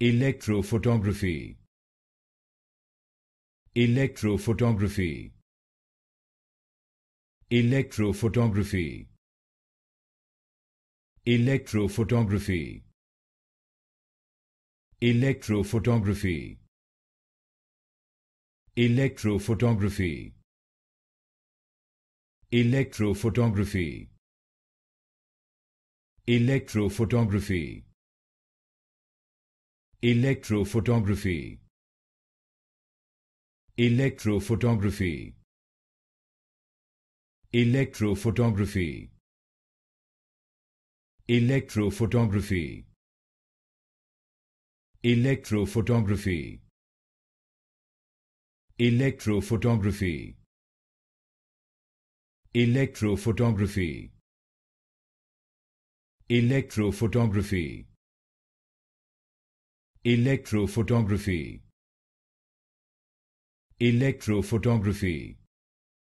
electrophotography electrophotography electrophotography electrophotography electrophotography electrophotography electrophotography electrophotography electrophotography electrophotography electrophotography electrophotography electrophotography electrophotography electrophotography electrophotography Electrophotography Electrophotography